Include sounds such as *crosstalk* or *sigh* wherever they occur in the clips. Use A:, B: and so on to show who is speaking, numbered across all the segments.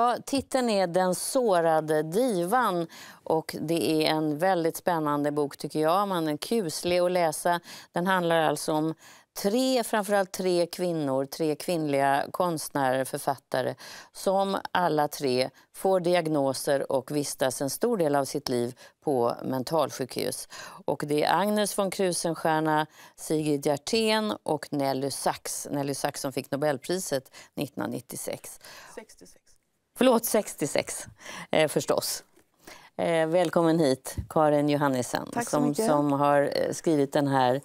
A: Ja, titeln är Den sårade divan. Och det är en väldigt spännande bok, tycker jag. Man är kuslig att läsa. Den handlar alltså om tre, framförallt tre kvinnor, tre kvinnliga konstnärer, författare som alla tre får diagnoser och vistas en stor del av sitt liv på mentalsjukhus. Och det är Agnes von Krusenstjerna, Sigrid Hjertén och Nelly Sachs. Nelly Sachs som fick Nobelpriset 1996. 66. Förlåt, 66 eh, förstås. Eh, välkommen hit, Karin Johannisen, som, som har eh, skrivit den här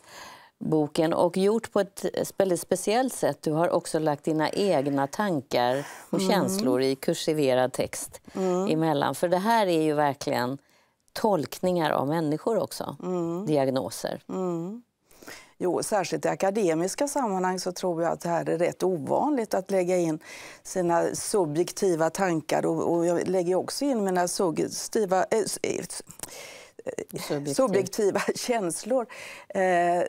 A: boken och gjort på ett eh, väldigt speciellt sätt. Du har också lagt dina egna tankar och mm. känslor i kursiverad text mm. emellan. För det här är ju verkligen tolkningar av
B: människor också, mm. diagnoser. Mm. Jo, särskilt i akademiska sammanhang så tror jag att det här är rätt ovanligt att lägga in sina subjektiva tankar och, och jag lägger också in mina suggestiva, äh, Subjektiv. subjektiva *laughs* känslor. Eh,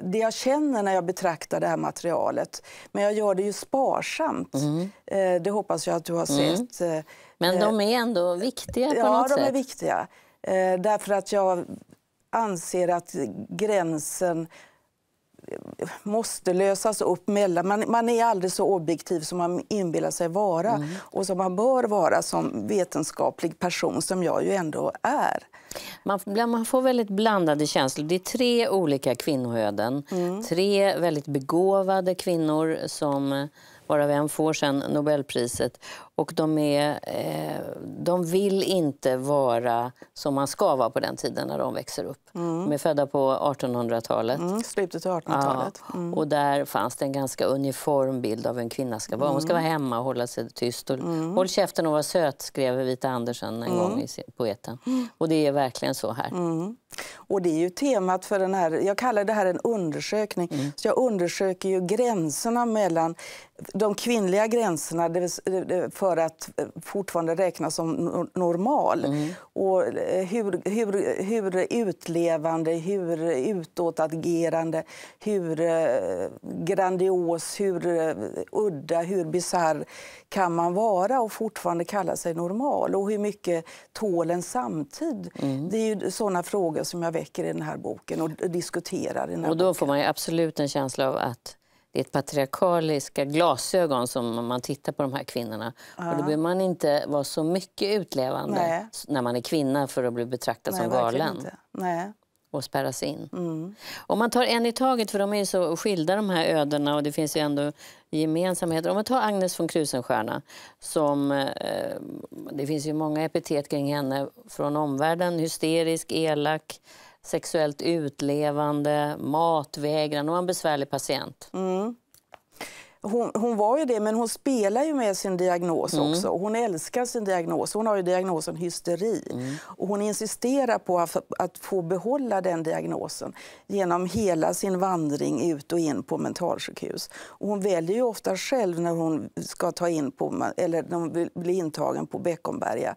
B: det jag känner när jag betraktar det här materialet. Men jag gör det ju sparsamt. Mm. Eh, det hoppas jag att du har mm. sett. Eh, Men de är ändå viktiga på ja, något sätt? Ja, de är viktiga. Därför att jag anser att gränsen måste lösas upp. mellan. Man, man, är aldrig så objektiv som man inbillar sig vara mm. och som man bör vara som vetenskaplig person, som jag ju ändå
A: är. Man, man får väldigt blandade känslor. Det är tre olika kvinnoöden. Mm. Tre väldigt begåvade kvinnor som varav en får sen Nobelpriset. Och de, är, eh, de vill inte vara som man ska vara på den tiden när de växer upp. Mm. De är födda på 1800-talet. Mm, slutet av 1800-talet. Ja, mm. Och där fanns det en ganska uniform bild av hur en kvinna ska vara. Hon ska mm. vara hemma och hålla sig tyst. Och, mm. Håll käften och var söt, skrev Vita Andersen en mm. gång i poeten. Och det är verkligen så här.
B: Och det är ju temat för den här, jag kallar det här en undersökning, mm. så jag undersöker ju gränserna mellan de kvinnliga gränserna för för att eh, fortfarande räknas som normal. Mm. Och eh, hur, hur, hur utlevande, hur utåtagerande, hur eh, grandios, hur udda, hur bisarr kan man vara och fortfarande kalla sig normal? Och hur mycket tål en samtid? Mm. Det är såna frågor som jag väcker i den här boken och diskuterar. I och då
A: boken. får man absolut en känsla av att det är ett patriarkaliska glasögon som man tittar på de här kvinnorna. Ja. Och då behöver man inte vara så mycket utlevande Nej. när man är kvinna för att bli betraktad Nej, som galen. Nej. Och spärras in. Mm. Om man tar en i taget, för de är så skilda de här ödena och det finns ju ändå gemensamheter. Om man tar Agnes von Krusenstjerna, som eh, det finns ju många epitet kring henne från omvärlden, hysterisk, elak, sexuellt utlevande, matvägran. och var en besvärlig patient.
B: Mm. Hon, hon, var ju det, men hon spelar ju med sin diagnos mm. också. Hon älskar sin diagnos. Hon har ju diagnosen hysteri. Mm. Och hon insisterar på att, att, få behålla den diagnosen genom hela sin vandring ut och in på mentalsjukhus. Och hon väljer ju ofta själv när hon ska ta in på, eller när hon blir intagen på Beckomberga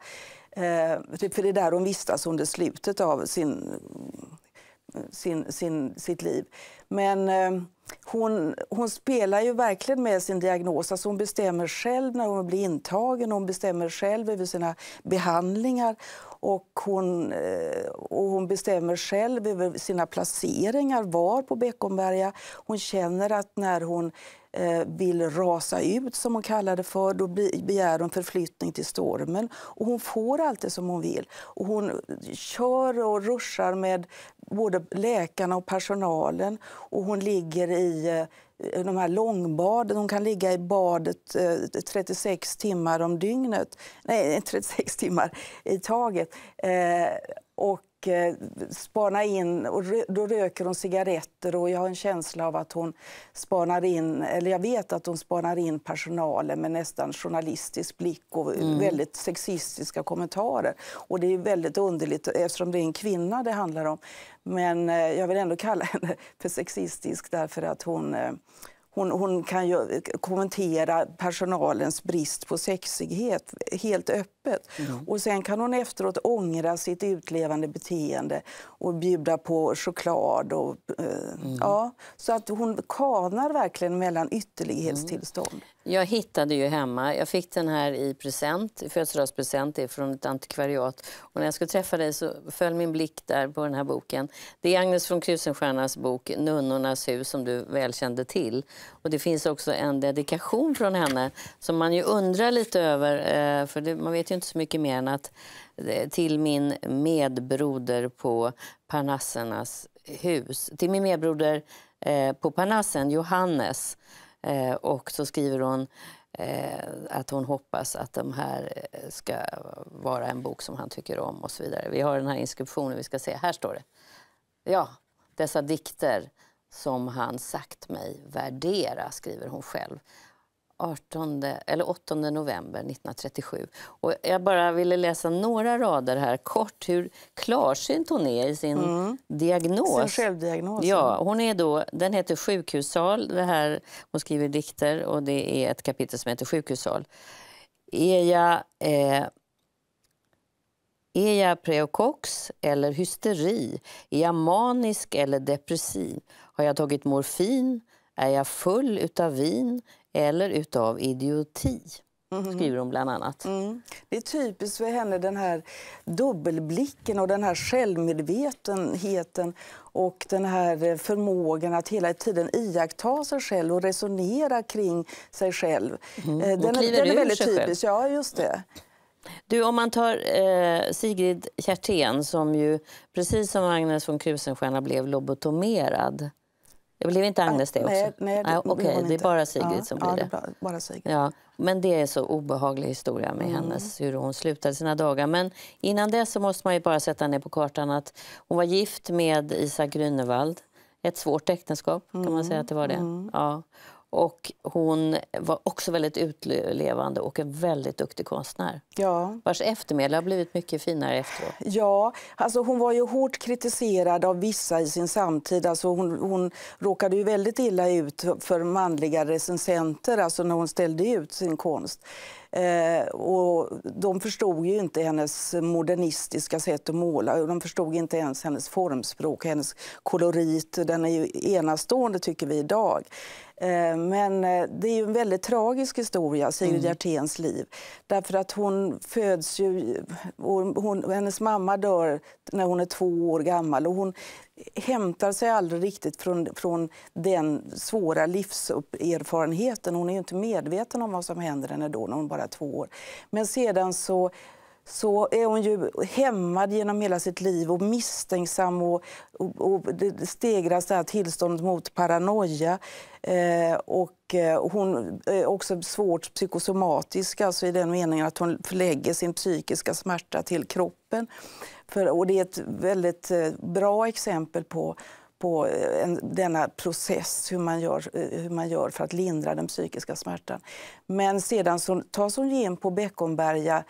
B: Eh, typ, för det är där hon vistas under slutet av sin, sin, sin, sitt liv. Men eh, hon, hon spelar ju verkligen med sin diagnos. Alltså hon bestämmer själv när hon blir intagen, hon bestämmer själv över sina behandlingar. Och hon, eh, och hon bestämmer själv över sina placeringar, var på Beckomberga. Hon känner att när hon eh, vill rasa ut, som hon kallar det för. Då begär hon förflyttning till stormen. Och hon får allt det som hon vill. Och hon kör och ruschar med både läkarna och personalen. Och hon ligger i eh, de här långbaden. Hon kan ligga i badet 36 eh, timmar om dygnet. Nej, 36 *laughs* timmar i taget. Eh, och och eh, spana in. Och då röker hon cigaretter och jag har en känsla av att hon spanar in, eller jag vet att hon spanar in personalen med nästan journalistisk blick och mm. väldigt sexistiska kommentarer. Och det är väldigt underligt eftersom det är en kvinna det handlar om. Men eh, jag vill ändå kalla henne *laughs* för sexistisk därför att hon eh, hon, hon, kan ju kommentera personalens brist på sexighet helt öppet öppet. Mm. Och Sen kan hon efteråt ångra sitt utlevande beteende och bjuda på choklad. Och, eh, mm. ja, så att hon kanar verkligen mellan ytterlighetstillstånd. Mm.
A: Jag hittade ju hemma, jag fick den här i present, födelsedagspresent från ett antikvariat. Och när jag skulle träffa dig så föll min blick där på den här boken. Det är Agnes von Krusenstjernas bok Nunnornas hus som du väl kände till. Och det finns också en dedikation från henne som man ju undrar lite över, eh, för det, man vet ju inte så mycket mer än att eh, till min medbroder på Parnassernas hus, till min medbroder eh, på Parnassen, Johannes. Eh, och så skriver hon eh, att hon hoppas att de här eh, ska vara en bok som han tycker om och så vidare. Vi har den här inskriptionen, vi ska se, här står det. Ja, dessa dikter som han sagt mig värdera, skriver hon själv. 18, eller 8 november 1937. Och jag bara ville läsa några rader här kort hur klarsynt hon är i sin mm. diagnos. Sin självdiagnos. Ja, hon är då, den heter Sjukhussal. Det här, hon skriver dikter och det är ett kapitel som heter Sjukhussal. Är jag, eh, är jag preokox eller hysteri? Är jag manisk eller depressiv? Har jag tagit morfin? Är jag full utav
B: vin? eller utav idioti. Mm. skriver hon bland annat. Mm. Det är typiskt för henne, den här dubbelblicken och den här självmedvetenheten och den här förmågan att hela tiden iaktta sig själv och resonera kring sig själv. Mm. Den, eh, den är väldigt typisk. Ja, just det.
A: Du, om man tar eh, Sigrid Kärtén som ju precis som Agnes von Krusenstjerna blev lobotomerad det blev inte Agnes det också? Nej, nej, det, ah, okay. det, är bara Sigrid ja, som blir ja, det. Bara, bara Sigrid. Ja. Men det är så obehaglig historia med mm. hennes, hur hon slutade sina dagar. Men innan det så måste man ju bara sätta ner på kartan att hon var gift med Isak Grünewald. Ett svårt äktenskap kan man säga mm, att det var det. Mm. Ja. Och hon var också väldigt utlevande och en väldigt duktig konstnär. Ja. Vars eftermäle har blivit mycket finare efteråt.
B: Ja, alltså hon var ju hårt kritiserad av vissa i sin samtid. Alltså hon, hon råkade ju väldigt illa ut för manliga recensenter alltså när hon ställde ut sin konst. Eh, och de förstod ju inte hennes modernistiska sätt att måla. De förstod inte ens hennes formspråk, hennes kolorit. Den är ju enastående, tycker vi idag. Eh, men eh, det är en väldigt tragisk historia, Sigrid mm. Hjerténs mm. liv. Därför att hon föds ju... Hon, hennes mamma dör när hon är två år gammal. Och hon hämtar sig aldrig riktigt från, från den svåra livserfarenheten. Hon är inte medveten om vad som händer henne då, när hon bara är två år. Men sedan så så är hon ju hämmad genom hela sitt liv och misstänksam och, och, och det stegras det här tillståndet mot paranoia. Eh, och, eh, hon är också svårt psykosomatisk alltså i den meningen att hon förlägger sin psykiska smärta till kroppen. För, och det är ett väldigt eh, bra exempel på på eh, en, denna process, hur man, gör, eh, hur man gör för att lindra den psykiska smärtan. Men sedan så tas hon in på Beckomberga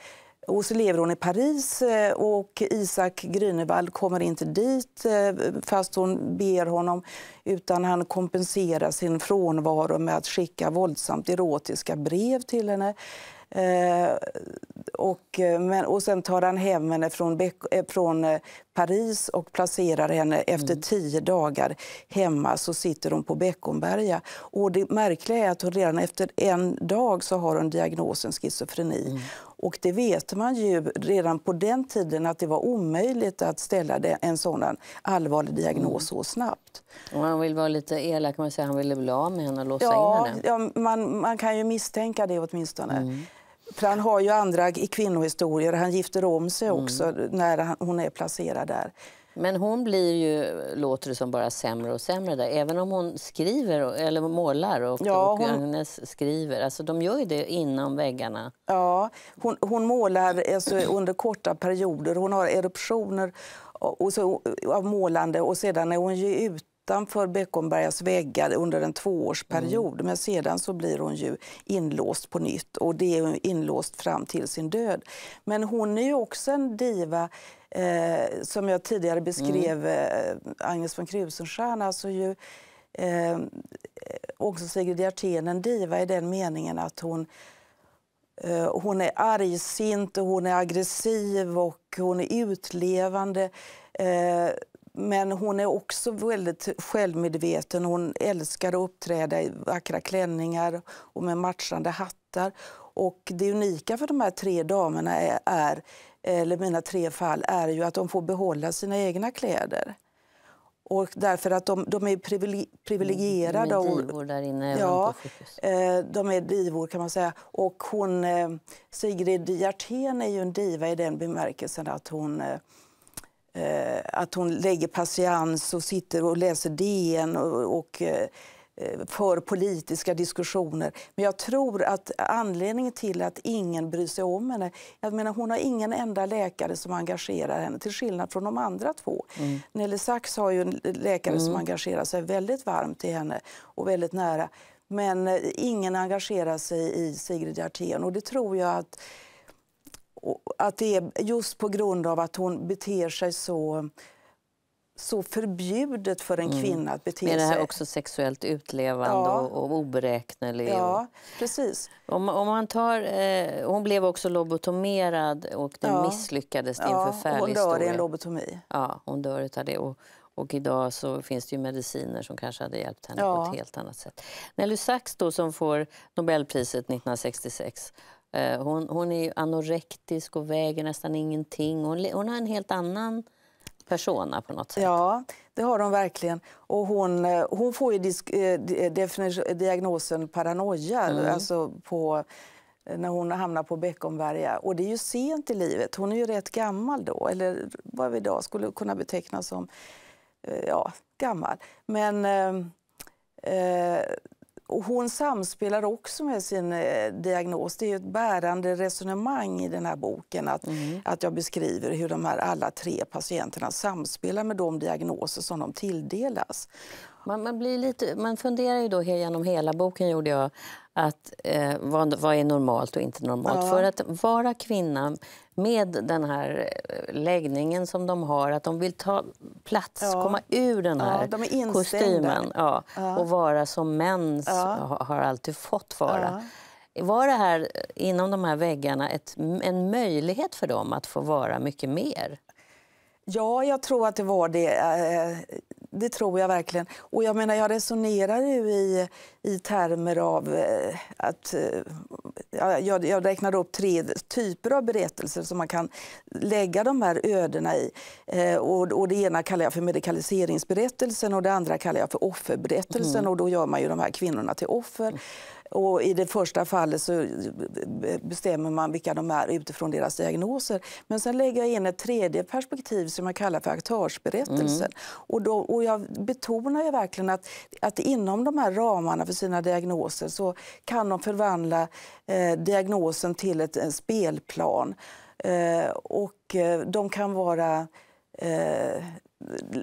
B: och så lever hon i Paris eh, och Isak Grünewald kommer inte dit eh, fast hon ber honom utan han kompenserar sin frånvaro med att skicka våldsamt erotiska brev till henne. Eh, och, men, och sen tar han hem henne från, från Paris och placerar henne efter mm. tio dagar hemma. Så sitter hon på Beckomberga. Och det märkliga är att hon redan efter en dag så har hon diagnosen schizofreni. Mm. Och det vet man ju redan på den tiden att det var omöjligt att ställa en sådan allvarlig diagnos mm. så snabbt. Om man vill vara lite elak, man säger han ville bli av med henne och låsa ja, in henne. Ja, man, man kan ju misstänka det åtminstone. Mm. För han har ju andra kvinnohistorier. Han gifter om sig mm. också mm. när han, hon är placerad där. Men hon blir
A: ju, låter det som, bara sämre och sämre där. Även om hon skriver, eller målar och, ja, hon... Agnes skriver. Alltså de gör ju det inom väggarna.
B: Ja, hon, hon målar alltså, under korta perioder. Hon har eruptioner och så, av målande och sedan är hon ju ute utanför Beckombergas väggar under en tvåårsperiod. Mm. Men sedan så blir hon ju inlåst på nytt och det är inlåst fram till sin död. Men hon är också en diva eh, som jag tidigare beskrev mm. Eh, Agnes von Krusenstjerna, alltså ju eh, också Sigrid Hjertén en diva i den meningen att hon eh, hon är argsint och hon är aggressiv och hon är utlevande. Eh, men hon är också väldigt självmedveten. Hon älskar att uppträda i vackra klänningar och med matchande hattar. Och det unika för de här tre damerna är, är eller mina tre fall, är ju att de får behålla sina egna kläder. Och därför att de, de är mm, privilegierade. De är divor där inne. Ja, eh, de är divor kan man säga. Och hon, eh, Sigrid Hjertén är ju en diva i den bemärkelsen att hon eh, att hon lägger patiens och sitter och läser DN och, och Eh, för politiska diskussioner. Men jag tror att anledningen till att ingen bryr sig om henne... Jag menar, hon har ingen enda läkare som engagerar henne, till skillnad från de andra två. Mm. Nelly Sachs har ju en läkare mm. som engagerar sig väldigt varmt i henne och väldigt nära. Men eh, ingen engagerar sig i Sigrid Hjertén. Och det tror jag att, att det är just på grund av att hon beter sig så så förbjudet för en mm. kvinna mm. att bete sig. Men det här sig. också
A: sexuellt utlevande ja. och, och oberäknelig. Ja, precis. Om, om man tar, eh, hon blev också lobotomerad och det ja. misslyckades. Det är ja, förfärlig hon dör i en lobotomi. Ja, hon dör av det. Och, och idag så finns det ju mediciner som kanske hade hjälpt henne ja. på ett helt annat sätt. Nelly Sachs då, som får Nobelpriset 1966 eh, hon, hon är anorektisk och väger nästan ingenting. Hon, hon har en helt annan persona på något
B: sätt. Ja, det har de verkligen. Och hon, eh, hon får ju eh, eh, diagnosen paranoia mm. alltså på, när hon hamnar på Beckomberga. Och det är ju sent i livet. Hon är ju rätt gammal då, eller vad vi idag skulle kunna beteckna som ja, gammal. Men eh, hon samspelar också med sin eh, diagnos. Det är ett bärande resonemang i den här boken att, mm. att jag beskriver hur de här alla tre patienterna samspelar med de diagnoser som de tilldelas. Man, man, blir lite, man funderar ju då genom hela boken, gjorde
A: jag, att eh, vad, vad är normalt och inte normalt? Ja. För att vara kvinna med den här eh, läggningen som de har, att de vill ta plats, ja. komma ur den här ja, kostymen ja, och vara som män har alltid fått vara. Var det här, eh, inom de här väggarna, ett, en möjlighet
B: för dem att få vara mycket mer? Ja, jag tror att det var det. Eh, det tror jag verkligen. Och jag menar, jag resonerar ju i, i termer av eh, att... Eh, jag, jag räknade upp tre typer av berättelser som man kan lägga de här ödena i. Eh, och, och, det ena kallar jag för medikaliseringsberättelsen och det andra kallar jag för offerberättelsen. Mm. Och då gör man ju de här kvinnorna till offer. Mm. Och I det första fallet så bestämmer man vilka de är utifrån deras diagnoser. Men sen lägger jag in ett tredje perspektiv som jag kallar för aktörsberättelsen. Mm. Och, då, och jag betonar ju verkligen att, att inom de här ramarna för sina diagnoser så kan de förvandla eh, diagnosen till ett, en spelplan. Eh, och eh, de kan vara eh,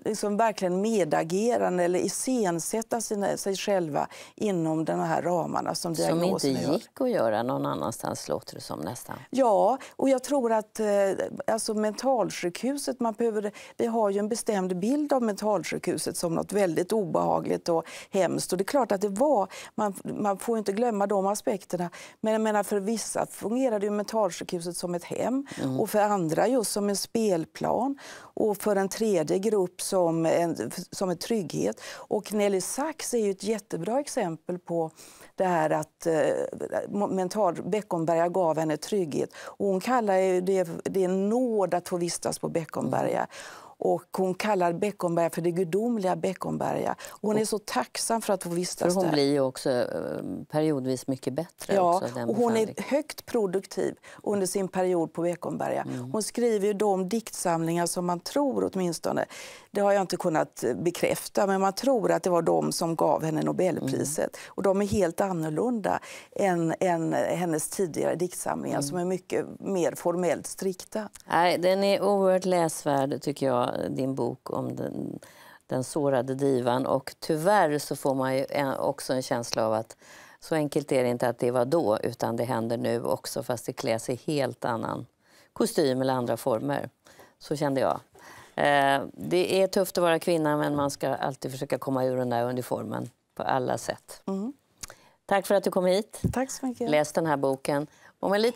B: liksom verkligen medagerande eller iscensätta sina, sig själva inom de här ramarna som Som inte gick
A: att göra någon annanstans, låter det som nästan.
B: Ja, och jag tror att eh, alltså, mentalsjukhuset, man behöver, vi har ju en bestämd bild av mentalsjukhuset som något väldigt obehagligt och hemskt. Och det är klart att det var, man, man får inte glömma de aspekterna. Men jag menar, för vissa fungerade ju mentalsjukhuset som ett hem mm. och för andra just som en spelplan. Och för en tredje grupp upp som en, som en trygghet. Och Nelly Sachs är ju ett jättebra exempel på det här att eh, mental Beckomberga gav henne trygghet. Och hon kallar det, det nåd att få vistas på Beckomberga. Mm. Och hon kallar Beckomberga för det gudomliga Beckomberga. Och hon är så tacksam för att få vistas där. Hon blir
A: också eh, periodvis mycket bättre. Ja, också, och hon är
B: högt produktiv under sin period på Beckomberga. Mm. Hon skriver ju de diktsamlingar som man tror åtminstone, det har jag inte kunnat eh, bekräfta, men man tror att det var de som gav henne Nobelpriset. Mm. Och de är helt annorlunda än, än hennes tidigare diktsamlingar mm. som är mycket mer formellt strikta.
A: Nej, den är oerhört läsvärd tycker jag din bok om den, den sårade divan. Och tyvärr så får man också en känsla av att så enkelt är det inte att det var då, utan det händer nu också, fast det kläs i helt annan kostym eller andra former. Så kände jag. Eh, det är tufft att vara kvinna, men man ska alltid försöka komma ur den där uniformen på alla sätt. Mm. Tack för att du kom hit. Tack så mycket. Läs den här boken. Om en liten